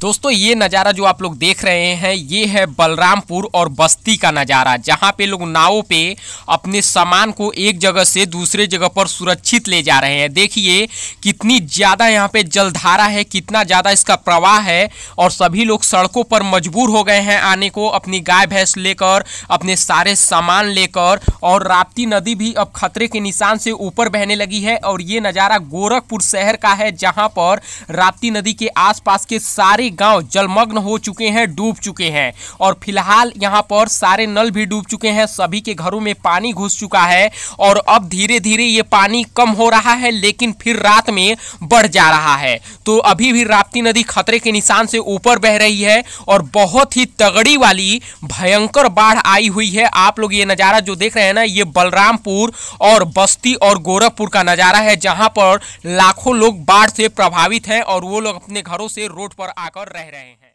दोस्तों ये नज़ारा जो आप लोग देख रहे हैं ये है बलरामपुर और बस्ती का नज़ारा जहाँ पे लोग नावों पे अपने सामान को एक जगह से दूसरे जगह पर सुरक्षित ले जा रहे हैं देखिए कि कितनी ज़्यादा यहाँ पे जलधारा है कितना ज़्यादा इसका प्रवाह है और सभी लोग सड़कों पर मजबूर हो गए हैं आने को अपनी गाय भैंस लेकर अपने सारे सामान लेकर और राप्ती नदी भी अब खतरे के निशान से ऊपर बहने लगी है और ये नज़ारा गोरखपुर शहर का है जहाँ पर राप्ती नदी के आसपास के सारे गाँव जलमग्न हो चुके हैं डूब चुके हैं और फिलहाल यहाँ पर सारे नल भी डूब चुके हैं सभी के घरों में पानी घुस चुका है और अब धीरे धीरे ये पानी कम हो रहा है लेकिन फिर रात में में बढ़ जा रहा है तो अभी भी राप्ती नदी खतरे के निशान से ऊपर बह रही है और बहुत ही तगड़ी वाली भयंकर बाढ़ आई हुई है आप लोग ये नज़ारा जो देख रहे हैं ना ये बलरामपुर और बस्ती और गोरखपुर का नज़ारा है जहाँ पर लाखों लोग बाढ़ से प्रभावित हैं और वो लोग अपने घरों से रोड पर आकर रह रहे हैं